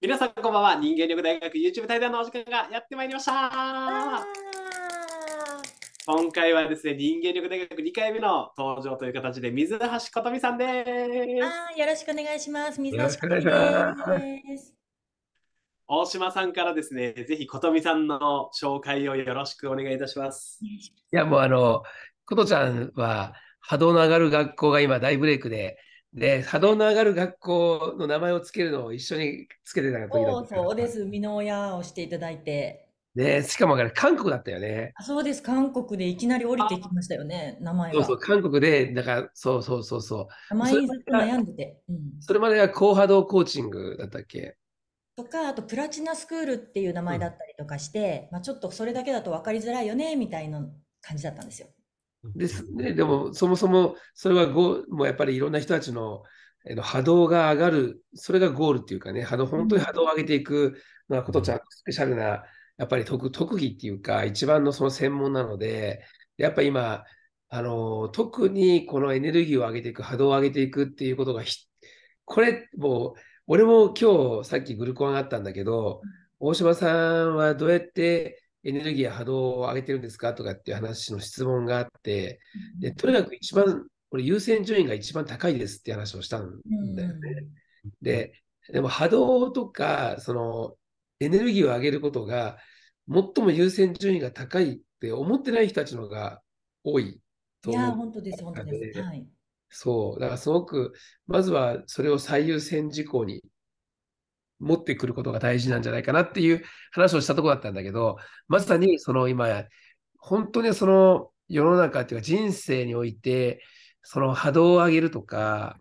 皆さんこんばんは人間力大学 YouTube 対談のお時間がやってまいりました今回はですね人間力大学2回目の登場という形で水橋琴美さんですよろしくお願いします水橋琴美です大島さんからですね、ぜひ琴美さんの紹介をよろしくお願いいたします。いや、もうあの、琴ちゃんは波動の上がる学校が今大ブレイクで、ね、波動の上がる学校の名前をつけるのを一緒につけてた時そうそうです、生みの親をしていただいて。ね、しかもあれ、韓国だったよね。あ。そうです、韓国でいきなり降りてきましたよね、名前は。そうそう、韓国で、だから、そうそうそうそう。名前ずっと悩んでて。うん、それまでは高波動コーチングだったっけとか、あとプラチナスクールっていう名前だったりとかして、うん、まあ、ちょっとそれだけだと分かりづらいよね、みたいな感じだったんですよ。ですね、でもそもそもそれはゴもうやっぱりいろんな人たちのの波動が上がる、それがゴールっていうかね、波動本当に波動を上げていくのは、ことちゃん、スペシャルな、やっぱり特技っていうか、一番のその専門なので、やっぱ今、あの特にこのエネルギーを上げていく、波動を上げていくっていうことが、これ、もう、俺も今日さっきグルコアがあったんだけど、大島さんはどうやってエネルギーや波動を上げてるんですかとかっていう話の質問があって、でとにかく一番、これ優先順位が一番高いですって話をしたんだよね。うん、で、でも波動とか、そのエネルギーを上げることが、最も優先順位が高いって思ってない人たちの方が多いと思いや、本当です、本当です。はい。そう、だからすごく、まずはそれを最優先事項に持ってくることが大事なんじゃないかなっていう話をしたとこだったんだけど、まさにその今、本当にその世の中っていうか人生において、その波動を上げるとか、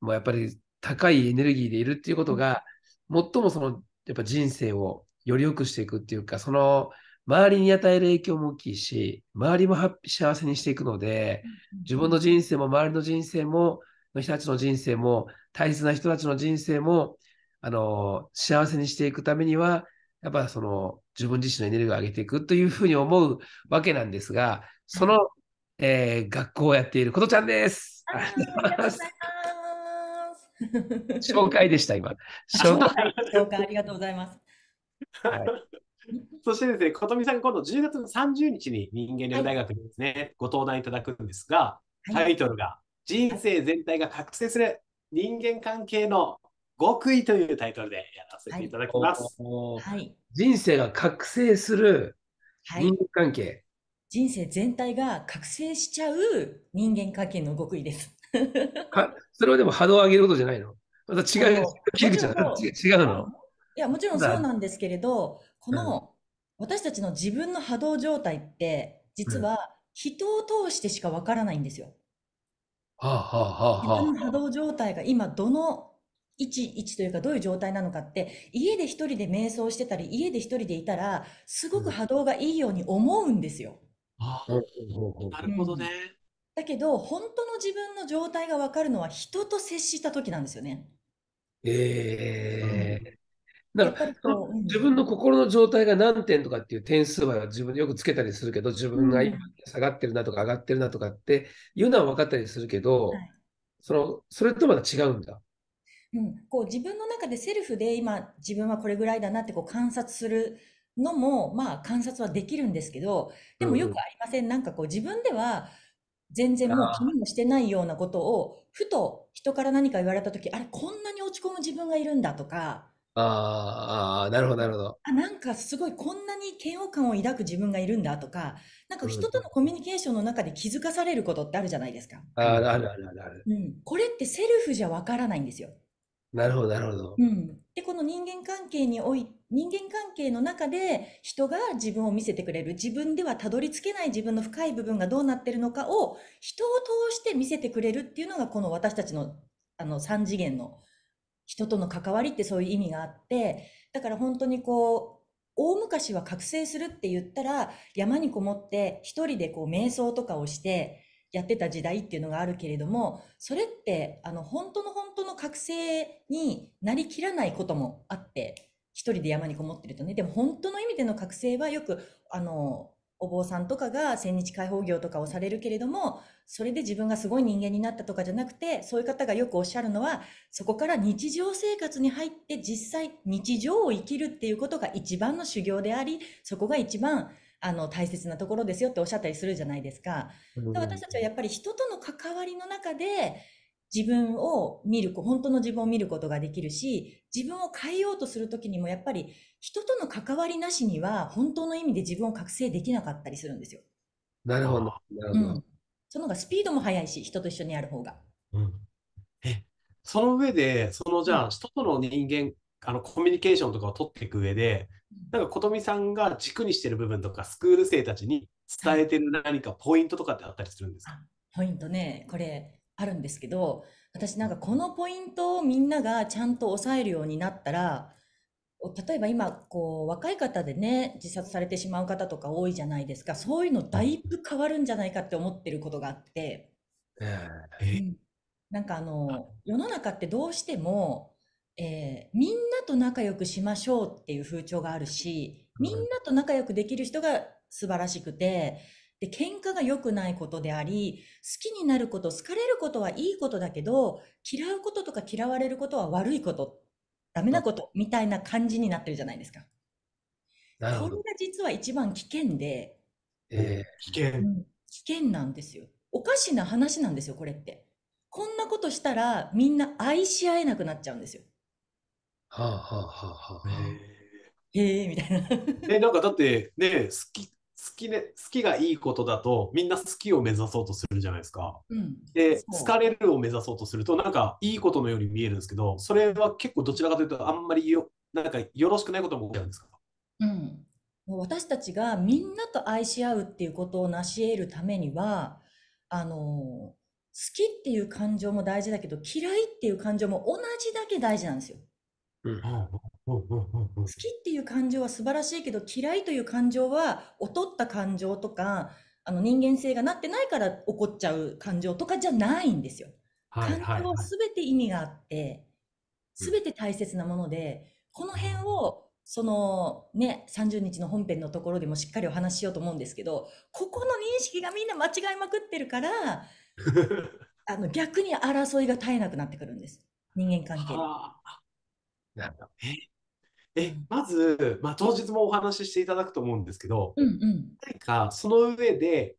もうやっぱり高いエネルギーでいるっていうことが、最もそのやっぱ人生をより良くしていくっていうか、その周りに与える影響も大きいし、周りも幸せにしていくので、自分の人生も周りの人生も、の人たちの人生も、大切な人たちの人生も、あの、幸せにしていくためには、やっぱその自分自身のエネルギーを上げていくというふうに思うわけなんですが、その、えー、学校をやっていることちゃんです。ありがとうございます。紹介でした、今。紹介、紹介ありがとうございます。はい、そしてですね、琴美さん、今度10月30日に人間力大学にですね、はい、ご登壇いただくんですが、タイトルが、人生全体が覚醒する人間関係の極意というタイトルでやらせていただきます。はい、人生が覚醒する人間関係、はい、人生全体が覚醒しちゃう人間関係の極意です。かそれはでも波動を上げることじゃないのまた違う、違うのいや、もちろんそうなんですけれど、この、うん、私たちの自分の波動状態って、実は人を通してしかわからないんですよ。うんはあはあはあ、自分の波動状態が今どの1置というかどういう状態なのかって、家で一人で瞑想してたり、家で一人でいたら、すごく波動がいいように思うんですよ。あなるほどね、うん。だけど、本当の自分の状態が分かるのは人と接した時なんですよね。えー、だから、自分の心の状態が何点とかっていう点数は自分でよくつけたりするけど、自分が今下がってるなとか上がってるなとかっていうのは分かったりするけど、そのそれとまた違うんだ。うん、こう自分の中でセルフで今自分はこれぐらいだなってこう観察するのも、まあ観察はできるんですけど、でもよくありません。うん、なんかこう自分では全然もう気にもしてないようなことを、ふと人から何か言われた時、あれこんなに落ち込む自分がいるんだとか、ああ、なるほど、なるほど。あ、なんかすごいこんなに嫌悪感を抱く自分がいるんだとか、なんか人とのコミュニケーションの中で気づかされることってあるじゃないですか。ああ、あるあるあるる。うん。これってセルフじゃわからないんですよ。なるほど、なるほど。うん、でこの人間関係におい人間関係の中で人が自分を見せてくれる自分ではたどり着けない自分の深い部分がどうなってるのかを人を通して見せてくれるっていうのがこの私たちのあの3次元の人との関わりってそういう意味があってだから本当にこう大昔は覚醒するって言ったら山にこもって一人でこう瞑想とかをしてやってた時代っていうのがあるけれども、それって、あの、本当の本当の覚醒になりきらないこともあって、一人で山にこもってるとね、でも本当の意味での覚醒はよく、あの、お坊さんとかが千日解放業とかをされるけれども、それで自分がすごい人間になったとかじゃなくて、そういう方がよくおっしゃるのは、そこから日常生活に入って実際日常を生きるっていうことが一番の修行であり、そこが一番あの大切なところですよっておっしゃったりするじゃないですか。で私たちはやっぱり人との関わりの中で自分を見る、本当の自分を見ることができるし、自分を変えようとする時にもやっぱり人との関わりなしには本当の意味で自分を覚醒できなかったりするんですよ。なるほど。なるほど。うん、その方がスピードも速いし、人と一緒にやる方が。うん、え、その上で、そのじゃあ人との人間あのコミュニケーションとかを取っていく上で、なんか琴美さんが軸にしてる部分とか、スクール生たちに伝えてる何かポイントとかってあったりするんですか、はい、ポイントね、これあるんですけど、私なんかこのポイントをみんながちゃんと抑えるようになったら、例えば今こう若い方でね自殺されてしまう方とか多いじゃないですかそういうのだいぶ変わるんじゃないかって思ってることがあって、えー、うん、なんかあの世の中ってどうしてもえー、みんなと仲良くしましょうっていう風潮があるし、みんなと仲良くできる人が素晴らしくて、で、喧嘩が良くないことであり、好きになること、好かれることはいいことだけど、嫌うこととか嫌われることは悪いこと、ダメなことみたいな感じになってるじゃないですか。これが実は一番危険で、えー、危険、うん、危険なんですよ。おかしな話なんですよ、これって。こんなことしたらみんな愛し合えなくなっちゃうんですよ。ははははへえ、みたいな。え、なんかだって、ね、好き、好きね、好きがいいことだと、みんな好きを目指そうとするじゃないですか。うん、で、好かれるを目指そうとすると、なんかいいことのように見えるんですけど、それは結構どちらかというと、あんまりよ、なんかよろしくないことも起きるんですかうん。もう私たちがみんなと愛し合うっていうことを成し得るためには、あの、好きっていう感情も大事だけど、嫌いっていう感情も同じだけ大事なんですよ。好きっていう感情は素晴らしいけど嫌いという感情は劣った感情とかあの人間性がなってないから怒っちゃう感情とかじゃないんですよ。感情は全て意味があって全て大切なもので、この辺をそのね30日の本編のところでもしっかりお話ししようと思うんですけどここの認識がみんな間違いまくってるから あの逆に争いが絶えなくなってくるんです人間関係はなえ、え、まず、まあ、当日もお話ししていただくと思うんですけど、うんうん。何かその上で、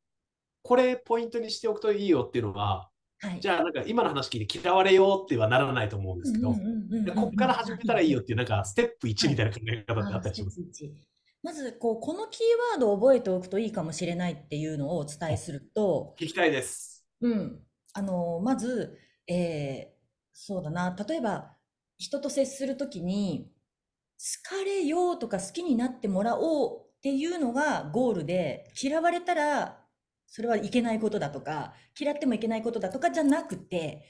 これポイントにしておくといいよっていうのは、はいじゃあなんか今の話聞いて嫌われようってはならないと思うんですけど、うんここから始めたらいいよっていうなんかステップ1みたいな考え方ってあったりしますまず、こう、このキーワードを覚えておくといいかもしれないっていうのをお伝えすると、聞きたいです。うん。あの、まず、えーそうだな。例えば、人と接するときに、好かれようとか好きになってもらおうっていうのがゴールで、嫌われたらそれはいけないことだとか、嫌ってもいけないことだとかじゃなくて、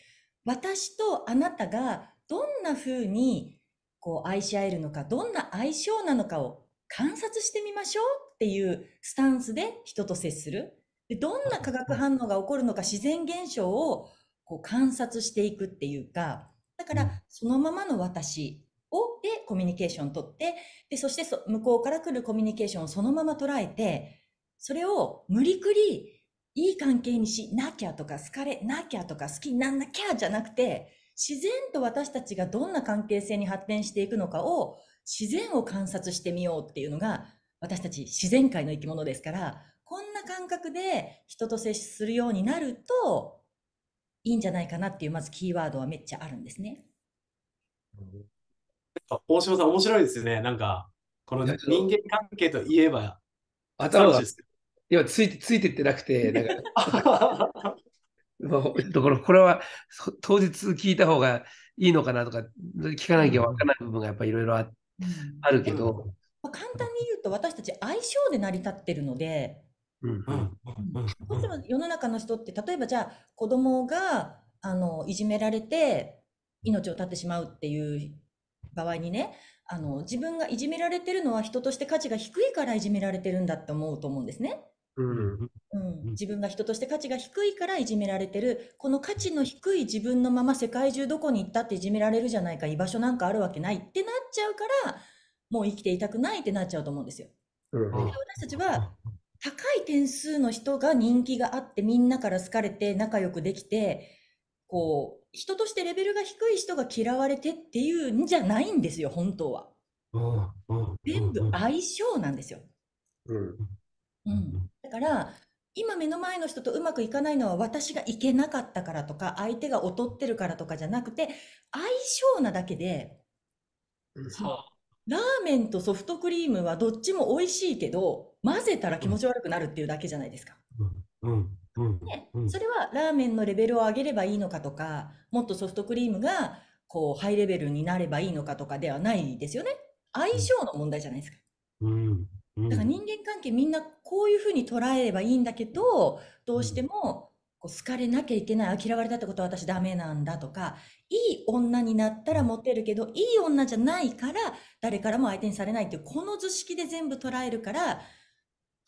私とあなたがどんな風にこう愛し合えるのか、どんな相性なのかを観察してみましょうっていうスタンスで人と接する。でどんな化学反応が起こるのか自然現象をこう観察していくっていうか、だから、そのままの私を、で、コミュニケーションをとって、で、そしてそ、向こうから来るコミュニケーションをそのまま捉えて、それを無理くり、いい関係にしなきゃとか、好かれなきゃとか、好きになんなきゃじゃなくて、自然と私たちがどんな関係性に発展していくのかを、自然を観察してみようっていうのが、私たち自然界の生き物ですから、こんな感覚で人と接するようになると、いいんじゃないかなっていう、まずキーワードはめっちゃあるんですね。大島さん、面白いですよね。なんか、この人間関係といえば、頭が、今ついて、ついてってなくて、なんか、もうところこれは当日聞いた方がいいのかなとか、聞かなきゃ分からない部分がやっぱりいろいろあるけど。簡単に言うと、私たち相性で成り立ってるので、どうして世の中の人って例えばじゃあ子供があのいじめられて命を絶ってしまうっていう場合にねあの自分がいじめられてるのは人として価値が低いからいじめられてるんだって思うと思うんですね。うん、うん、自分が人として価値が低いからいじめられてるこの価値の低い自分のまま世界中どこに行ったっていじめられるじゃないか居場所なんかあるわけないってなっちゃうからもう生きていたくないってなっちゃうと思うんですよ。うん、私たちは高い点数の人が人気があってみんなから好かれて仲良くできてこう人としてレベルが低い人が嫌われてっていうんじゃないんですよ本当は。全部相性なんですよ。うん、だから今目の前の人とうまくいかないのは私がいけなかったからとか相手が劣ってるからとかじゃなくて相性なだけで、ラーメンとソフトクリームはどっちも美味しいけど混ぜたら気持ち悪くなるっていうだけじゃないですか。うんうんうそれはラーメンのレベルを上げればいいのかとかもっとソフトクリームがこうハイレベルになればいいのかとかではないですよね相性の問題じゃないですか、だから人間関係みんなこういうふうに捉えればいいんだけどどうしてもこう好かれなきゃいけない嫌われたってことは私ダメなんだとかいい女になったらモテるけどいい女じゃないから誰からも相手にされないっていうこの図式で全部捉えるから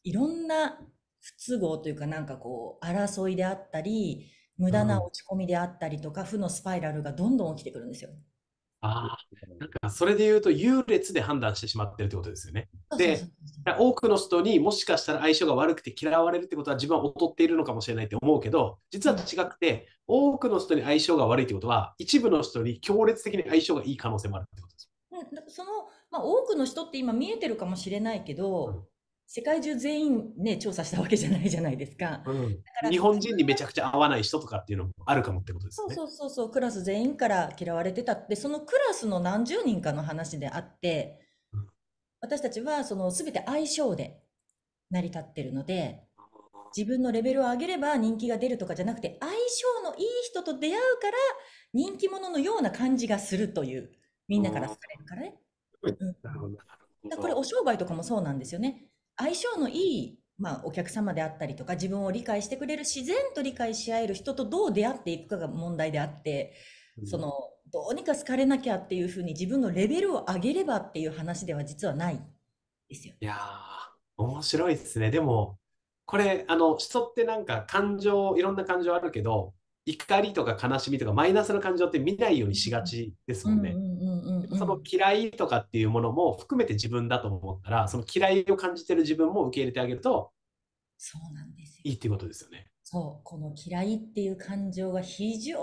いろんな不都合というかなんかこう争いであったり無駄な落ち込みであったりとか、負のスパイラルがどんどん起きてくるんですよ。あなんかそれで言うと優劣で判断してしまってるってことですよね。で多くの人にもしかしたら相性が悪くて嫌われるってことは自分は劣っているのかもしれないって思うけど実は違くて多くの人に相性が悪いってことは一部の人に強烈的に相性がいい可能性もあるってことです。そのまあ、多くの人って今見えてるかもしれないけど、世界中全員ね、調査したわけじゃないじゃないですか。うん、だから日本人にめちゃくちゃ合わない人とかっていうのもあるかもってことですね。そうそうそうクラス全員から嫌われてたって、そのクラスの何十人かの話であって、うん、私たちはその全て相性で成り立ってるので、自分のレベルを上げれば人気が出るとかじゃなくて、相性のいい人と出会うから人気者のような感じがするという、みんなから好かれるからね。うん、うん、だからこれお商売とかもそうなんですよね。相性のいい、まあ、お客様であったりとか、自分を理解してくれる、自然と理解し合える人とどう出会っていくかが問題であって、その、どうにか好かれなきゃっていうふうに自分のレベルを上げればっていう話では実はないですよ、ね。いや面白いですね。でも、これ、あの、人ってなんか感情、いろんな感情あるけど、怒りとか悲しみとかマイナスの感情って見ないようにしがちですもんね。うんうんうんうんその嫌いとかっていうものも含めて自分だと思ったら、その嫌いを感じてる自分も受け入れてあげると、そうなんですいいっていうことですよね。そう、この嫌いっていう感情が非常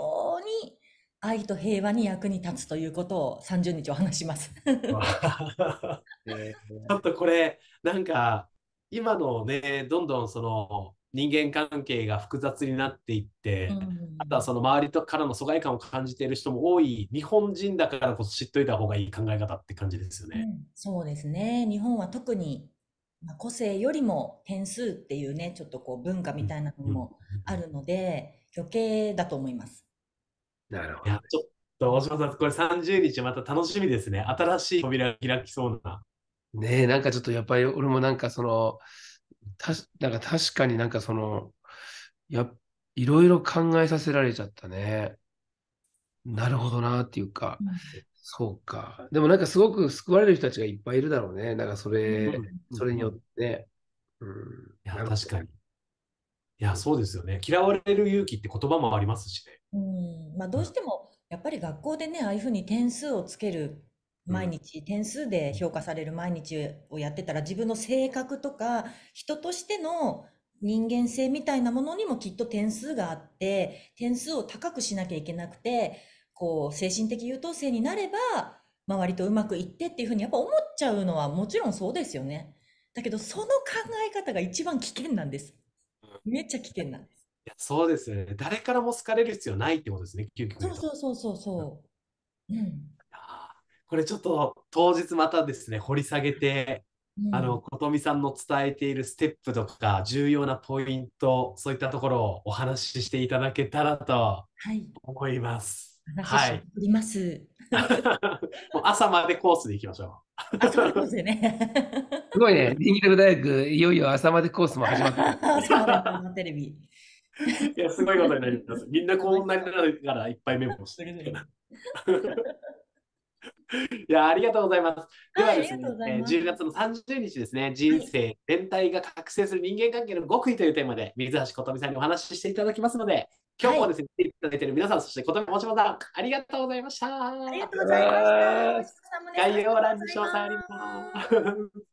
に愛と平和に役に立つということを30日お話します。ちょっとこれ、なんか今のね、どんどんその人間関係が複雑になっていって、うん、あとはその周りとからの疎外感を感じている人も多い日本人だからこそ知っといた方がいい考え方って感じですよね。うん、そうですね日本は特に個性よりも点数っていうねちょっとこう文化みたいなのもあるので、うん、余計だと思います。なるほど、ね、ちょっと大島さんこれ30日また楽しみですね新しい扉が開きそうな。ねえなんかちょっとやっぱり俺もなんかそのたし、なんか確かになんかその、や、いろいろ考えさせられちゃったね。なるほどなっていうか、うん、そうか。でもなんかすごく救われる人たちがいっぱいいるだろうね。なんかそれ、うんうんそれによってね。うん。いや、確かに。いや、そうですよね。嫌われる勇気って言葉もありますしね。うん。まあ、どうしても、やっぱり学校でね、ああいうふうに点数をつける毎日、点数で評価される毎日をやってたら、自分の性格とか、人としての人間性みたいなものにもきっと点数があって、点数を高くしなきゃいけなくて、こう、精神的優等生になれば、周りとうまくいってっていうふうにやっぱ思っちゃうのはもちろんそうですよね。だけど、その考え方が一番危険なんです。めっちゃ危険なんです。いやそうですよね。誰からも好かれる必要ないってことですね、究極そうそうそうそうそう。うん。これちょっと当日またですね、掘り下げて、うん、あの、琴美さんの伝えているステップとか、重要なポイント、そういったところをお話ししていただけたらと思います。はい。ります。はい、朝までコースでいきましょう。ですね。すごいね、リンギ大学、いよいよ朝までコースも始まった。朝まテレビ。いや、すごいことになります。みんなこんなになるから、いっぱいメモして。いや、ありがとうございます。ではですね、はい、す10月の30日ですね、人生全体が覚醒する人間関係の極意というテーマで、水橋琴美さんにお話ししていただきますので、今日もですね、はい、ていただいている皆さん、そして琴美もちもさん、ありがとうございました。ありがとうございました。概要欄に詳細あります。